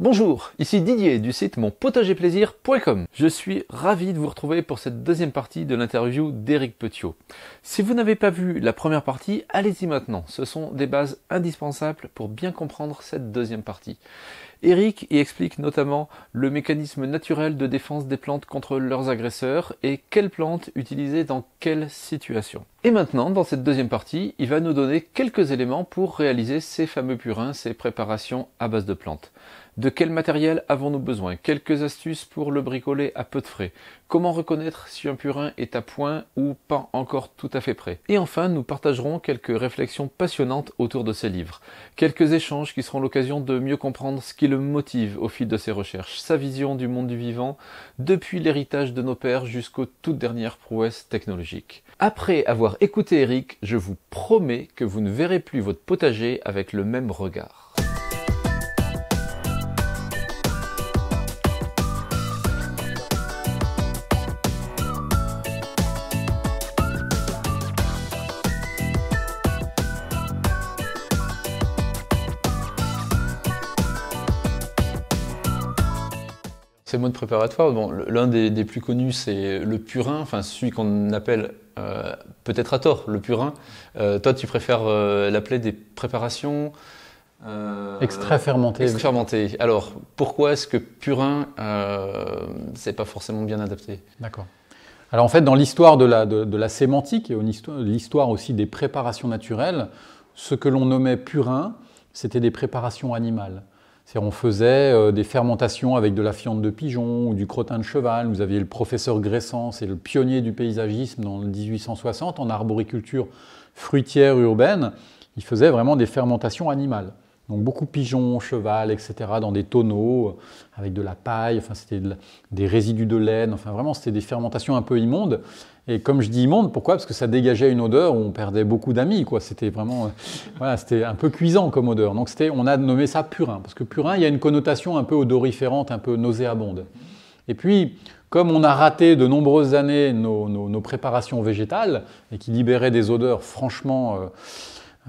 Bonjour, ici Didier du site monpotagerplaisir.com. Je suis ravi de vous retrouver pour cette deuxième partie de l'interview d'Eric Petiot. Si vous n'avez pas vu la première partie, allez-y maintenant. Ce sont des bases indispensables pour bien comprendre cette deuxième partie. Eric y explique notamment le mécanisme naturel de défense des plantes contre leurs agresseurs et quelles plantes utiliser dans quelles situations Et maintenant, dans cette deuxième partie, il va nous donner quelques éléments pour réaliser ces fameux purins, ces préparations à base de plantes. De quel matériel avons-nous besoin Quelques astuces pour le bricoler à peu de frais. Comment reconnaître si un purin est à point ou pas encore tout à fait prêt Et enfin, nous partagerons quelques réflexions passionnantes autour de ces livres. Quelques échanges qui seront l'occasion de mieux comprendre ce qui le motive au fil de ses recherches, sa vision du monde du vivant, depuis l'héritage de nos pères jusqu'aux toutes dernières prouesses technologiques. Après avoir écouté Eric, je vous promets que vous ne verrez plus votre potager avec le même regard. Ces modes préparatoires, bon, l'un des, plus connus, c'est le purin, enfin celui qu'on appelle euh, peut-être à tort le purin. Euh, toi, tu préfères euh, l'appeler des préparations extra-fermentées. Extra fermenté. Alors, pourquoi est-ce que purin, c'est pas forcément bien adapté D'accord. Alors en fait, dans l'histoire de la, de la sémantique et l'histoire aussi des préparations naturelles, ce que l'on nommait purin, c'était des préparations animales on faisait euh, des fermentations avec de la fiente de pigeon ou du crottin de cheval. Vous aviez le professeur Gressant, c'est le pionnier du paysagisme dans le 1860 en arboriculture fruitière urbaine. Il faisait vraiment des fermentations animales. Donc beaucoup de pigeons, cheval, etc., dans des tonneaux, euh, avec de la paille, enfin c'était des résidus de laine, enfin vraiment c'était des fermentations un peu immondes. Et comme je dis monde. pourquoi Parce que ça dégageait une odeur où on perdait beaucoup d'amis, quoi. C'était vraiment, euh, voilà, c'était un peu cuisant comme odeur. Donc c'était, on a nommé ça purin, parce que purin, il y a une connotation un peu odoriférante, un peu nauséabonde. Et puis, comme on a raté de nombreuses années nos, préparations végétales et qui libéraient des odeurs franchement euh,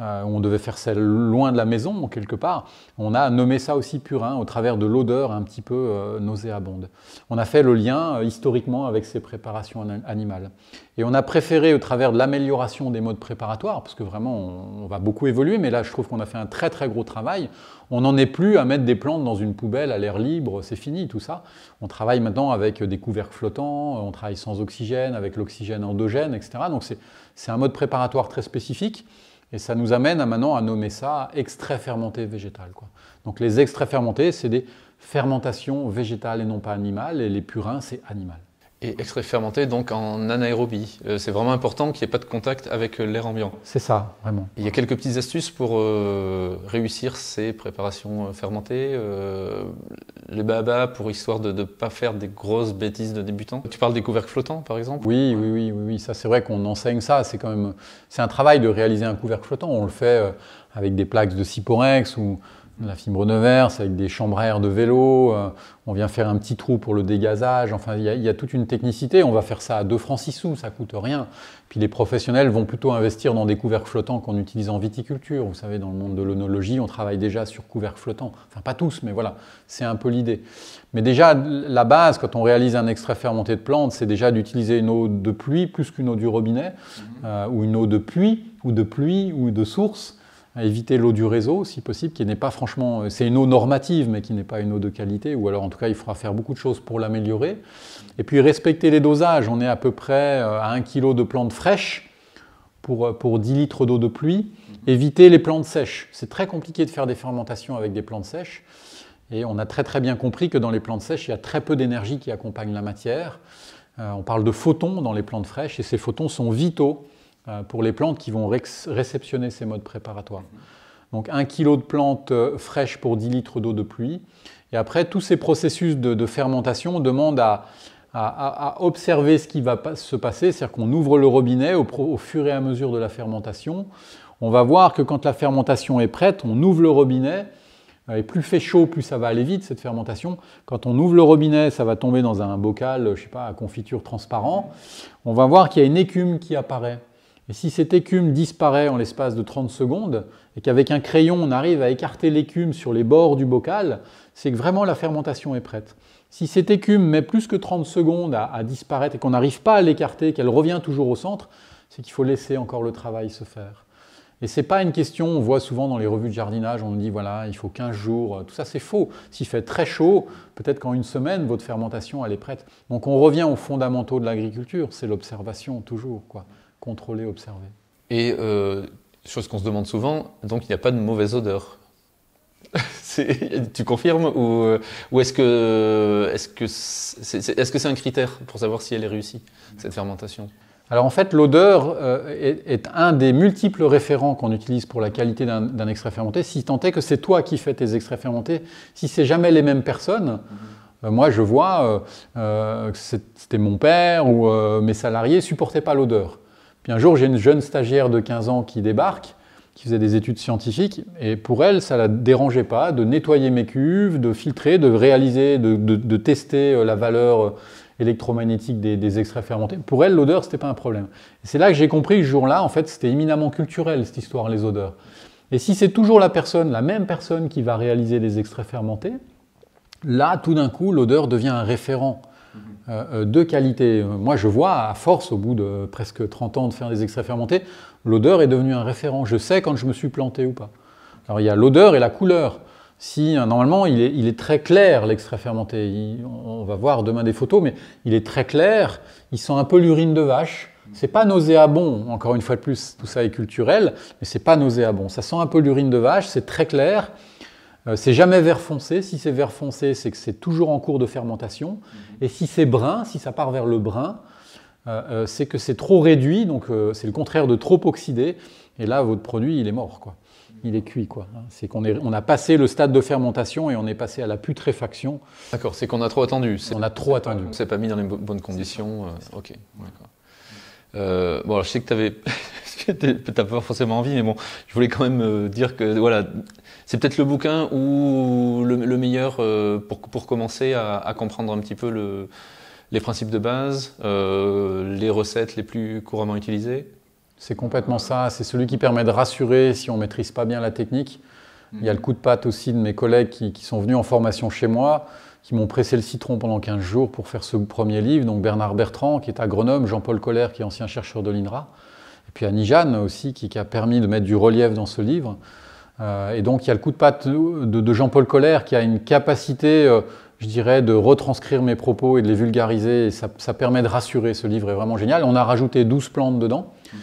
euh, on devait faire celle loin de la maison, quelque part, on a nommé ça aussi purin hein, au travers de l'odeur un petit peu euh, nauséabonde. On a fait le lien euh, historiquement avec ces préparations animales. Et on a préféré, au travers de l'amélioration des modes préparatoires, parce que vraiment on, va beaucoup évoluer, mais là je trouve qu'on a fait un très très gros travail, on n'en est plus à mettre des plantes dans une poubelle à l'air libre, c'est fini tout ça. On travaille maintenant avec des couvercles flottants, on travaille sans oxygène, avec l'oxygène endogène, etc. Donc c'est un mode préparatoire très spécifique. Et ça nous amène maintenant à nommer ça extrait fermenté végétal. Donc les extraits fermentés, c'est des fermentations végétales et non pas animales, et les purins, c'est animal. Et extrait fermenté, donc en anaérobie. Euh, c'est vraiment important qu'il n'y ait pas de contact avec euh, l'air ambiant. C'est ça, vraiment. Il y a quelques petites astuces pour euh, réussir ces préparations fermentées. les babas, pour histoire de ne pas faire des grosses bêtises de débutants. Tu parles des couvercles flottants, par exemple Oui, oui, oui, oui, ça c'est vrai qu'on enseigne ça. C'est quand même, c'est un travail de réaliser un couvercle flottant. On le fait avec des plaques de Ciporex ou la fibre de avec des chambres à air de vélo, euh, on vient faire un petit trou pour le dégazage, enfin il y, a toute une technicité, on va faire ça à 2 francs 6 sous, ça coûte rien. Puis les professionnels vont plutôt investir dans des couvercles flottants qu'on utilise en viticulture, vous savez dans le monde de l'onologie on travaille déjà sur couvercles flottants, enfin pas tous mais voilà, c'est un peu l'idée. Mais déjà la base quand on réalise un extrait fermenté de plantes, c'est déjà d'utiliser une eau de pluie plus qu'une eau du robinet, mmh. euh, ou une eau de pluie, ou de pluie, ou de source, éviter l'eau du réseau, si possible, qui n'est pas franchement, euh, c'est une eau normative, mais qui n'est pas une eau de qualité, ou alors en tout cas, il faudra faire beaucoup de choses pour l'améliorer. Et puis respecter les dosages, on est à peu près euh, à 1 kg de plantes fraîches pour, euh, pour 10 litres d'eau de pluie. Éviter les plantes sèches, c'est très compliqué de faire des fermentations avec des plantes sèches. Et on a très très bien compris que dans les plantes sèches, il y a très peu d'énergie qui accompagne la matière. on parle de photons dans les plantes fraîches, et ces photons sont vitaux euh, pour les plantes qui vont réceptionner ces modes préparatoires. Donc 1 kg de plantes euh, fraîches pour 10 litres d'eau de pluie. Et après, tous ces processus de, fermentation demandent à, observer ce qui va se passer, c'est-à-dire qu'on ouvre le robinet au, au, fur et à mesure de la fermentation. On va voir que quand la fermentation est prête, on ouvre le robinet. Euh, et plus fait chaud, plus ça va aller vite, cette fermentation. Quand on ouvre le robinet, ça va tomber dans un bocal, je sais pas, à confiture transparent. On va voir qu'il y a une écume qui apparaît. Et si cette écume disparaît en l'espace de 30 secondes, et qu'avec un crayon on arrive à écarter l'écume sur les bords du bocal, c'est que vraiment la fermentation est prête. Si cette écume met plus que 30 secondes à, disparaître et qu'on n'arrive pas à l'écarter, qu'elle revient toujours au centre, c'est qu'il faut laisser encore le travail se faire. Et ce n'est pas une question, on voit souvent dans les revues de jardinage, on nous dit voilà, il faut 15 jours, euh, tout ça c'est faux. S'il fait très chaud, peut-être qu'en une semaine, votre fermentation elle est prête. Donc on revient aux fondamentaux de l'agriculture, c'est l'observation toujours. quoi contrôler, observer. Et euh, chose qu'on se demande souvent, donc il n'y a pas de mauvaise odeur. tu confirmes ou, ou est-ce que est-ce que c'est est, un critère pour savoir si elle est réussie cette fermentation Alors en fait, l'odeur euh, est, un des multiples référents qu'on utilise pour la qualité d'un extrait fermenté. Si tant est que c'est toi qui fais tes extraits fermentés, si c'est jamais les mêmes personnes. Euh, moi, je vois que c'était mon père ou mes salariés supportaient pas l'odeur un jour, j'ai une jeune stagiaire de 15 ans qui débarque, qui faisait des études scientifiques, et pour elle, ça ne la dérangeait pas de nettoyer mes cuves, de filtrer, de réaliser, de, tester euh, la valeur euh, électromagnétique des, extraits fermentés. Pour elle, l'odeur, n'était pas un problème. C'est là que j'ai compris ce jour-là, en fait, c'était éminemment culturel, cette histoire, les odeurs. Et si c'est toujours la personne, la même personne qui va réaliser des extraits fermentés, là, tout d'un coup, l'odeur devient un référent. Euh, euh, de qualité. Moi, je vois, à force, au bout de presque 30 ans de faire des extraits fermentés, l'odeur est devenue un référent. Je sais quand je me suis planté ou pas. Alors, il y a l'odeur et la couleur. Si, euh, normalement, il est, très clair, l'extrait fermenté. on va voir demain des photos, mais il est très clair. Il sent un peu l'urine de vache. C'est pas nauséabond, encore une fois de plus, tout ça est culturel, mais c'est pas nauséabond. Ça sent un peu l'urine de vache, c'est très clair. Euh, c'est jamais vert foncé. Si c'est vert foncé, c'est que c'est toujours en cours de fermentation. Mhm. Et si c'est brun, si ça part vers le brun, euh, euh, c'est que c'est trop réduit, donc c'est le contraire de trop oxydé. Et là, votre produit, il est mort, quoi. Il est cuit, quoi. Hein, c'est qu'on est, on a passé le stade de fermentation et on est passé à la putréfaction. D'accord, c'est qu'on a trop attendu. On a trop attendu. On s'est pas mis dans les bonnes conditions. ok, bon, alors, je sais que tu avais n'as pas forcément envie, mais bon, je voulais quand même euh, dire que voilà, c'est peut-être le bouquin ou le, meilleur euh, pour, pour commencer à, comprendre un petit peu le, les principes de base, euh, les recettes les plus couramment utilisées. C'est complètement ça. C'est celui qui permet de rassurer si on maîtrise pas bien la technique. Hmm. Il y a le coup de patte aussi de mes collègues qui, sont venus en formation chez moi qui m'ont pressé le citron pendant 15 jours pour faire ce premier livre. Donc Bernard Bertrand, qui est agronome, Jean-Paul Collère, qui est ancien chercheur de l'INRA, puis à aussi, qui, a permis de mettre du relief dans ce livre. Euh, et donc il y a le coup de patte de, Jean-Paul Collère, qui a une capacité, euh, je dirais, de retranscrire mes propos et de les vulgariser. Et ça, permet de rassurer. Ce livre est vraiment génial. On a rajouté 12 plantes dedans. Mhm.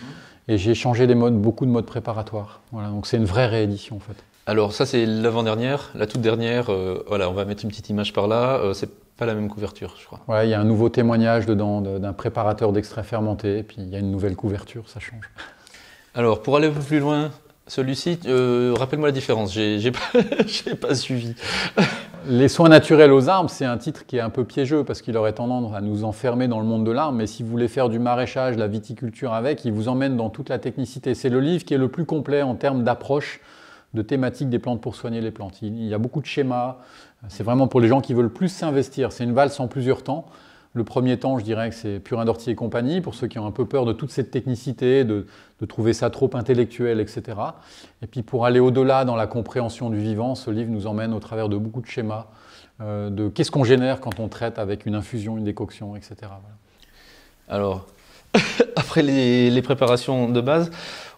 Et j'ai changé les modes, beaucoup de modes préparatoires. Voilà, donc c'est une vraie réédition en fait. Alors ça c'est l'avant-dernière, la toute dernière, euh, voilà, on va mettre une petite image par là, la même couverture, je crois. Ouais, il y a un nouveau témoignage dedans d'un préparateur d'extrait fermenté, et puis il y a une nouvelle couverture, ça change. Alors, pour aller un peu plus loin, celui-ci, euh, rappelle-moi la différence, j'ai pas, pas suivi. Les soins naturels aux arbres, c'est un titre qui est un peu piégeux parce qu'il aurait tendance à nous enfermer dans le monde de l'arbre, mais si vous voulez faire du maraîchage, la viticulture avec, il vous emmène dans toute la technicité. C'est le livre qui est le plus complet en termes d'approche de thématiques des plantes pour soigner les plantes. Il y a beaucoup de schémas. C'est vraiment pour les gens qui veulent plus s'investir. C'est une valse en plusieurs temps. Le premier temps, je dirais que c'est Purin d'Ortier et compagnie, pour ceux qui ont un peu peur de toute cette technicité, de, trouver ça trop intellectuel, etc. Et puis pour aller au-delà dans la compréhension du vivant, ce livre nous emmène au travers de beaucoup de schémas, euh, de qu'est-ce qu'on génère quand on traite avec une infusion, une décoction, etc. Alors, Après les, les, préparations de base,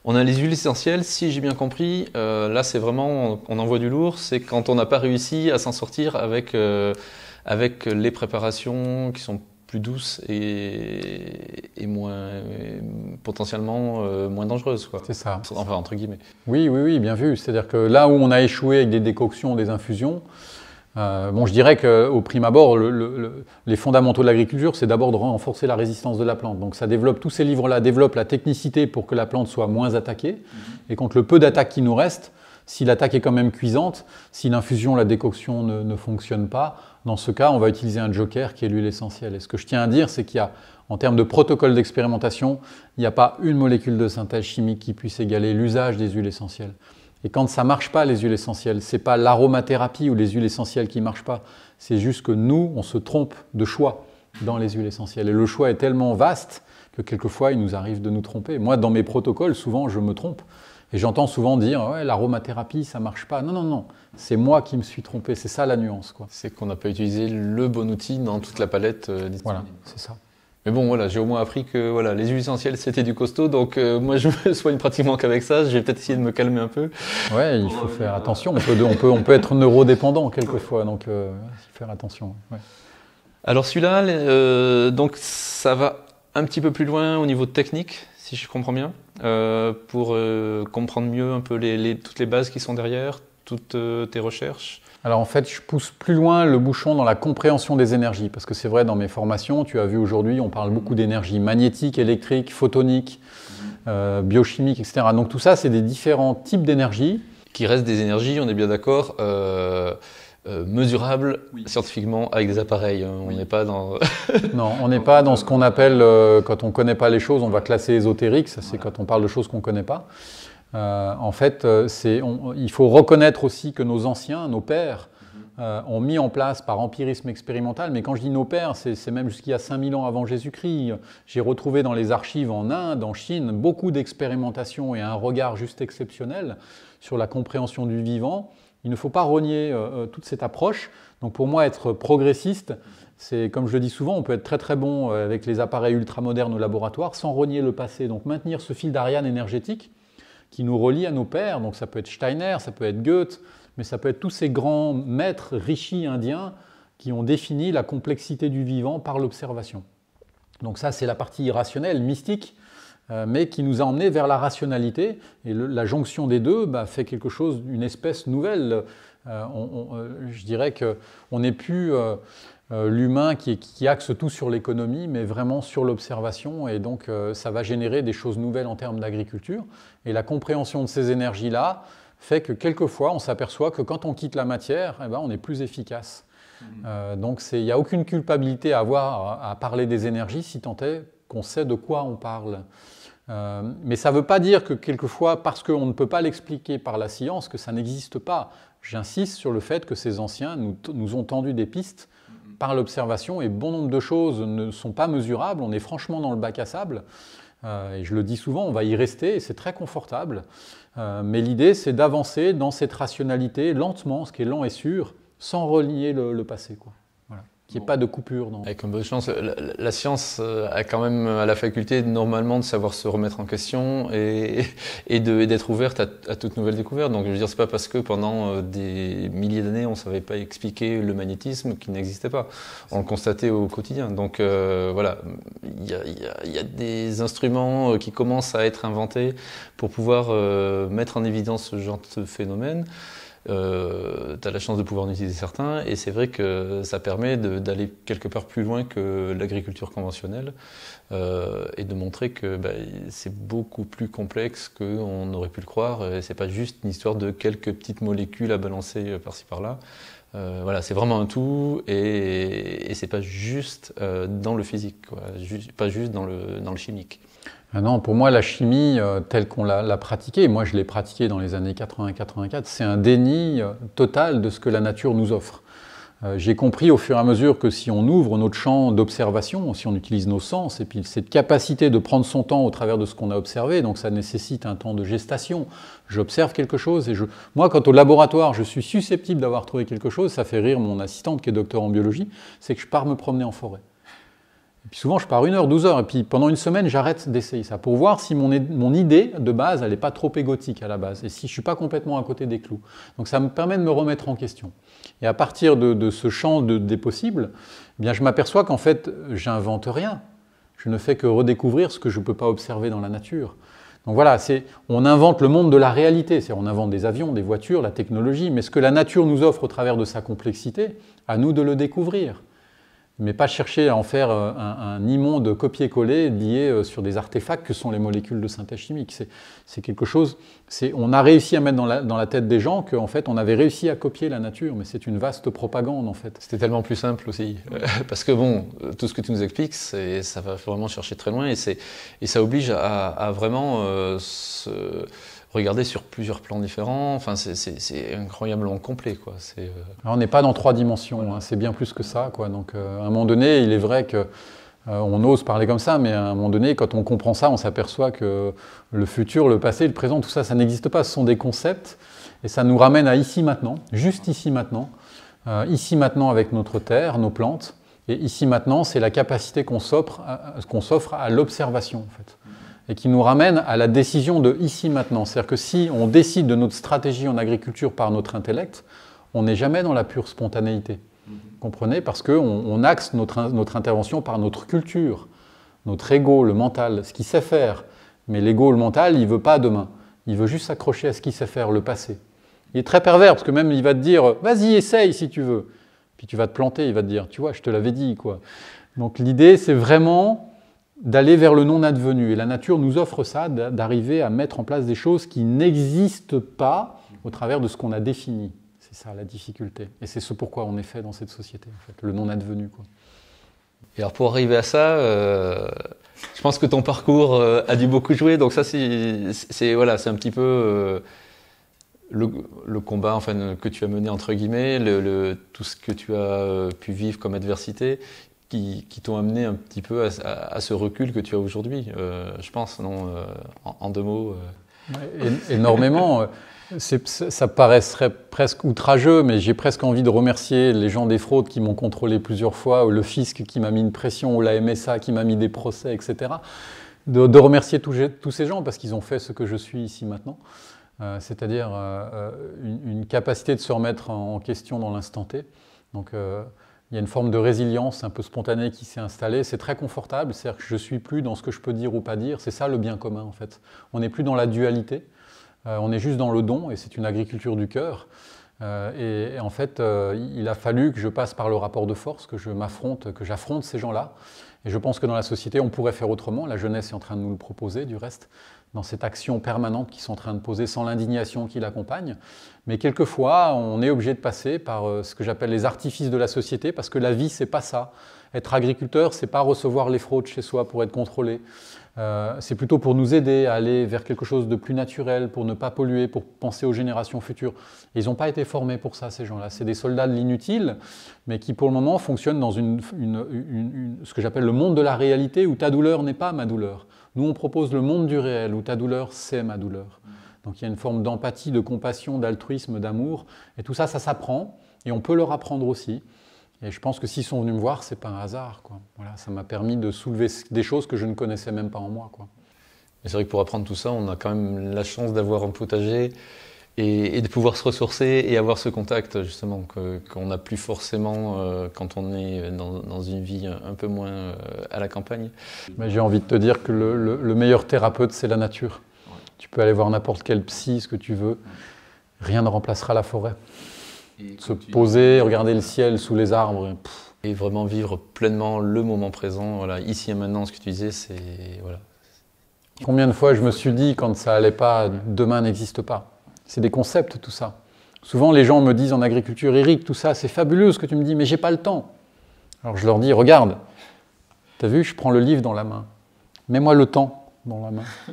on a les huiles essentielles. Si j'ai bien compris, euh, là c'est vraiment on, envoie du lourd. C'est quand on n'a pas réussi à s'en sortir avec euh, avec les préparations qui sont plus douces et, et moins potentiellement euh, moins dangereuses quoi. C'est ça. Enfin entre guillemets. Oui oui oui bien vu. C'est-à-dire que là où on a échoué avec des décoctions, des infusions. Euh, bon, je dirais qu'au prime abord, les fondamentaux de l'agriculture, c'est d'abord de renforcer la résistance de la plante. Donc ça développe, tous ces livres-là développent la technicité pour que la plante soit moins attaquée. Mhm. Et contre le peu d'attaques qui nous reste, si l'attaque est quand même cuisante, si l'infusion, la décoction ne, ne, fonctionne pas, dans ce cas, on va utiliser un joker qui est l'huile essentielle. Et ce que je tiens à dire, c'est qu'il y a, en termes de protocole d'expérimentation, il n'y a pas une molécule de synthèse chimique qui puisse égaler l'usage des huiles essentielles. Et quand ça ne marche pas, les huiles essentielles, ce n'est pas l'aromathérapie ou les huiles essentielles qui ne marchent pas. C'est juste que nous, on se trompe de choix dans les huiles essentielles. Et le choix est tellement vaste que quelquefois, il nous arrive de nous tromper. Moi, dans mes protocoles, souvent, je me trompe. Et j'entends souvent dire l'aromathérapie, ça ne marche pas. Non, non, non. C'est moi qui me suis trompé. C'est ça la nuance. C'est qu'on n'a pas utilisé le bon outil dans toute la palette. Euh, voilà, c'est ça. Mais bon, voilà, j'ai au moins appris que voilà, les huiles essentielles c'était du costaud, donc euh, moi je me soigne pratiquement qu'avec ça. J'ai peut-être essayé de me calmer un peu. Ouais, il faut faire attention. On peut, on peut, on peut être neurodépendant quelquefois, donc euh, faire attention. Ouais. Alors celui-là, euh, donc ça va un petit peu plus loin au niveau technique, si je comprends bien, euh, pour comprendre mieux un peu les, les, toutes les bases qui sont derrière, toutes tes recherches. Alors en fait, je pousse plus loin le bouchon dans la compréhension des énergies, parce que c'est vrai, dans mes formations, tu as vu aujourd'hui, on parle beaucoup d'énergie magnétique, électrique, photonique, mhm. euh, biochimique, etc. Donc tout ça, c'est des différents types d'énergie. Qui restent des énergies, on est bien d'accord. Euh, euh, mesurables, scientifiquement avec des appareils. Hein. On n'est pas dans. non, on n'est pas dans ce qu'on appelle, quand on ne connaît pas les choses, on va classer ésotérique, ça c'est quand on parle de choses qu'on ne connaît pas. Euh, en fait, euh, il faut reconnaître aussi que nos anciens, nos pères, mm-hmm. euh, ont mis en place par empirisme expérimental, mais quand je dis nos pères, c'est même jusqu'il y a 5000 ans avant Jésus-Christ. J'ai retrouvé dans les archives en Inde, en Chine, beaucoup d'expérimentations et un regard juste exceptionnel sur la compréhension du vivant. Il ne faut pas renier toute cette approche. Donc pour moi, être progressiste, c'est comme je le dis souvent, on peut être très très bon avec les appareils ultramodernes au laboratoire sans renier le passé. Donc maintenir ce fil d'Ariane énergétique, qui nous relie à nos pères. Donc ça peut être Steiner, ça peut être Goethe, mais ça peut être tous ces grands maîtres richis indiens qui ont défini la complexité du vivant par l'observation. Donc ça, c'est la partie irrationnelle, mystique, euh, mais qui nous a emmenés vers la rationalité. Et la jonction des deux bah, fait quelque chose, une espèce nouvelle. Euh, euh, je dirais qu'on n'est plus... Euh, l'humain qui, axe tout sur l'économie, mais vraiment sur l'observation, et donc euh, ça va générer des choses nouvelles en termes d'agriculture. Et la compréhension de ces énergies-là fait que quelquefois on s'aperçoit que quand on quitte la matière, eh ben, on est plus efficace. Mmh. Euh, donc il n'y a aucune culpabilité à avoir à, parler des énergies, si tant est qu'on sait de quoi on parle. mais ça ne veut pas dire que quelquefois, parce qu'on ne peut pas l'expliquer par la science, que ça n'existe pas. J'insiste sur le fait que ces anciens nous, nous ont tendu des pistes par l'observation et bon nombre de choses ne sont pas mesurables. On est franchement dans le bac à sable. Euh, et je le dis souvent, on va y rester et c'est très confortable. Euh, mais l'idée, c'est d'avancer dans cette rationalité lentement, ce qui est lent et sûr, sans relier le, le passé. Quoi qu'il n'y ait pas de coupure. Avec une bonne chance, la, science euh, a quand même à la faculté normalement de savoir se remettre en question et, d'être ouverte à, toute nouvelle découverte. Donc je veux dire, c'est pas parce que pendant euh, des milliers d'années on ne savait pas expliquer le magnétisme qui n'existait pas. On le constatait au quotidien. Donc euh, voilà, il y a, des instruments qui commencent à être inventés pour pouvoir mettre en évidence ce genre de phénomène euh, tu as la chance de pouvoir en utiliser certains, et c'est vrai que ça permet d'aller quelque part plus loin que l'agriculture conventionnelle, euh, et de montrer que bah, c'est beaucoup plus complexe qu'on aurait pu le croire, et c'est pas juste une histoire de quelques petites molécules à balancer euh, par-ci par-là. Euh, voilà, c'est vraiment un tout, et, et c'est pas juste euh, dans le physique, quoi, pas juste dans le, dans le chimique. Ah non, pour moi, la chimie euh, telle qu'on l'a pratiquée, et moi je l'ai pratiquée dans les années 80-84, c'est un déni euh, total de ce que la nature nous offre. Euh, j'ai compris au fur et à mesure que si on ouvre notre champ d'observation, si on utilise nos sens, et puis cette capacité de prendre son temps au travers de ce qu'on a observé, donc ça nécessite un temps de gestation. J'observe quelque chose et je... moi, quand au laboratoire je suis susceptible d'avoir trouvé quelque chose, ça fait rire mon assistante qui est docteur en biologie, c'est que je pars me promener en forêt. Et puis souvent, je pars une heure, douze heures, et puis pendant une semaine, j'arrête d'essayer ça pour voir si mon, idée de base, elle n'est pas trop égotique à la base, et si je ne suis pas complètement à côté des clous. Donc ça me permet de me remettre en question. Et à partir de, ce champ de, des possibles, eh bien, je m'aperçois qu'en fait, j'invente rien. Je ne fais que redécouvrir ce que je ne peux pas observer dans la nature. Donc voilà, on invente le monde de la réalité, c'est à dire on invente des avions, des voitures, la technologie, mais ce que la nature nous offre au travers de sa complexité, à nous de le découvrir mais pas chercher à en faire euh, un, un immonde copier-coller lié euh, sur des artefacts que sont les molécules de synthèse chimique. C'est quelque chose, on a réussi à mettre dans la, tête des gens qu'en fait on avait réussi à copier la nature, mais c'est une vaste propagande en fait. C'était tellement plus simple aussi, euh, parce que bon, tout ce que tu nous expliques, ça va vraiment chercher très loin et, et ça oblige à, vraiment se regarder sur plusieurs plans différents. Enfin, c'est incroyablement complet, quoi. Euh, on n'est pas dans trois dimensions. Hein. C'est bien plus que ça, quoi. Donc, euh, à un moment donné, il est vrai que euh, on ose parler comme ça, mais à un moment donné, quand on comprend ça, on s'aperçoit que le futur, le passé, le présent, tout ça, ça n'existe pas. Ce sont des concepts et ça nous ramène à ici maintenant, juste ici maintenant, ici maintenant avec notre terre, nos plantes. Et ici maintenant, c'est la capacité qu'on s'offre à, à l'observation, en fait et qui nous ramène à la décision de ici maintenant. C'est-à-dire que si on décide de notre stratégie en agriculture par notre intellect, on n'est jamais dans la pure spontanéité. Mm-hmm. Comprenez Parce qu'on on axe notre, notre, intervention par notre culture, notre ego, le mental, ce qu'il sait faire. Mais l'ego, le mental, il veut pas demain. Il veut juste s'accrocher à ce qu'il sait faire, le passé. Il est très pervers, parce que même il va te dire, vas-y, essaye si tu veux. Puis tu vas te planter, il va te dire, tu vois, je te l'avais dit, quoi. Donc l'idée, c'est vraiment d'aller vers le non-advenu. Et la nature nous offre ça, d'arriver à mettre en place des choses qui n'existent pas au travers de ce qu'on a défini. C'est ça la difficulté. Et c'est ce pourquoi on est fait dans cette société, en fait, le non-advenu. Et alors pour arriver à ça, euh, je pense que ton parcours euh, a dû beaucoup jouer. Donc ça, c'est un petit peu... Euh, le, combat que tu as mené, entre guillemets, tout ce que tu as pu vivre comme adversité, qui, t'ont amené un petit peu à, ce recul que tu as aujourd'hui, euh, je pense, non euh, en, deux mots euh, Énormément. ça paraîtrait presque outrageux, mais j'ai presque envie de remercier les gens des fraudes qui m'ont contrôlé plusieurs fois, ou le fisc qui m'a mis une pression, ou la MSA qui m'a mis des procès, etc. De, remercier tous ces gens parce qu'ils ont fait ce que je suis ici maintenant, c'est-à-dire une, capacité de se remettre en question dans l'instant T. Donc, il y a une forme de résilience un peu spontanée qui s'est installée. C'est très confortable, c'est-à-dire que je suis plus dans ce que je peux dire ou pas dire. C'est ça le bien commun en fait. On n'est plus dans la dualité, euh, on est juste dans le don et c'est une agriculture du cœur. Euh, et, en fait, euh, il a fallu que je passe par le rapport de force, que je m'affronte, que j'affronte ces gens-là. Et je pense que dans la société, on pourrait faire autrement. La jeunesse est en train de nous le proposer, du reste, dans cette action permanente qu'ils sont en train de poser sans l'indignation qui l'accompagne. Mais quelquefois, on est obligé de passer par euh, ce que j'appelle les artifices de la société, parce que la vie, c'est pas ça. Être agriculteur, c'est pas recevoir les fraudes chez soi pour être contrôlé. Euh, c'est plutôt pour nous aider à aller vers quelque chose de plus naturel, pour ne pas polluer, pour penser aux générations futures. ils n'ont pas été formés pour ça, ces gens-là. C'est des soldats de l'inutile, mais qui pour le moment fonctionnent dans ce que j'appelle le monde de la réalité, où ta douleur n'est pas ma douleur. Nous, on propose le monde du réel, où ta douleur, c'est ma douleur. Donc il y a une forme d'empathie, de compassion, d'altruisme, d'amour. Et tout ça, ça s'apprend, et on peut leur apprendre aussi. Et je pense que s'ils sont venus me voir, c'est pas un hasard. Quoi. Voilà, ça m'a permis de soulever des choses que je ne connaissais même pas en moi. Quoi. Mais c'est vrai que pour apprendre tout ça, on a quand même la chance d'avoir un potager et, de pouvoir se ressourcer et avoir ce contact justement qu'on n'a plus forcément euh, quand on est dans, une vie un peu moins euh, à la campagne. Mais j'ai envie de te dire que le, meilleur thérapeute, c'est la nature. Tu peux aller voir n'importe quel psy, ce que tu veux. Rien ne remplacera la forêt se poser, regarder le ciel sous les arbres. Et, vraiment vivre pleinement le moment présent. ici et maintenant, ce que tu disais, c'est. Voilà. Combien de fois je me suis dit, quand ça allait pas, demain n'existe pas C'est des concepts, tout ça. Souvent, les gens me disent en agriculture, Eric, tout ça, c'est fabuleux ce que tu me dis, mais j'ai pas le temps. Alors je leur dis, regarde, t'as vu, je prends le livre dans la main. Mets-moi le temps dans la main.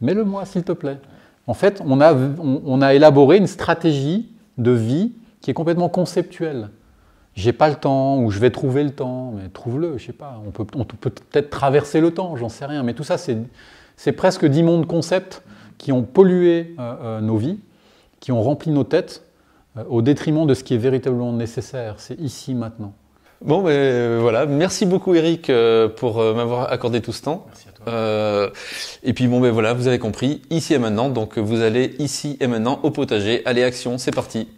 Mets-le-moi, s'il te plaît. En fait, on a, on a élaboré une stratégie de vie qui est complètement conceptuel. J'ai pas le temps, ou je vais trouver le temps, mais trouve-le, je sais pas. On peut, peut être traverser le temps, j'en sais rien. Mais tout ça, c'est presque d'immondes concepts qui ont pollué euh, euh, nos vies, qui ont rempli nos têtes, euh, au détriment de ce qui est véritablement nécessaire. C'est ici, maintenant. Bon, ben voilà. Merci beaucoup, Eric, pour m'avoir accordé tout ce temps. Merci à toi. et puis, bon, ben voilà, vous avez compris. Ici et maintenant. Donc, vous allez ici et maintenant au potager. Allez, action, c'est parti.